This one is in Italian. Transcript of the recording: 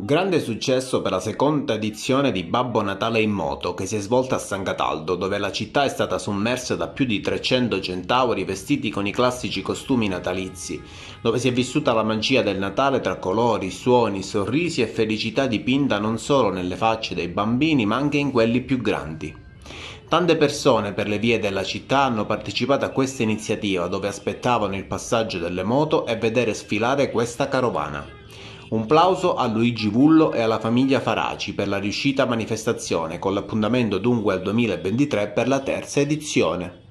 Grande successo per la seconda edizione di Babbo Natale in moto che si è svolta a San Cataldo dove la città è stata sommersa da più di 300 centauri vestiti con i classici costumi natalizi, dove si è vissuta la magia del Natale tra colori, suoni, sorrisi e felicità dipinta non solo nelle facce dei bambini ma anche in quelli più grandi. Tante persone per le vie della città hanno partecipato a questa iniziativa dove aspettavano il passaggio delle moto e vedere sfilare questa carovana. Un plauso a Luigi Vullo e alla famiglia Faraci per la riuscita manifestazione con l'appuntamento dunque al 2023 per la terza edizione.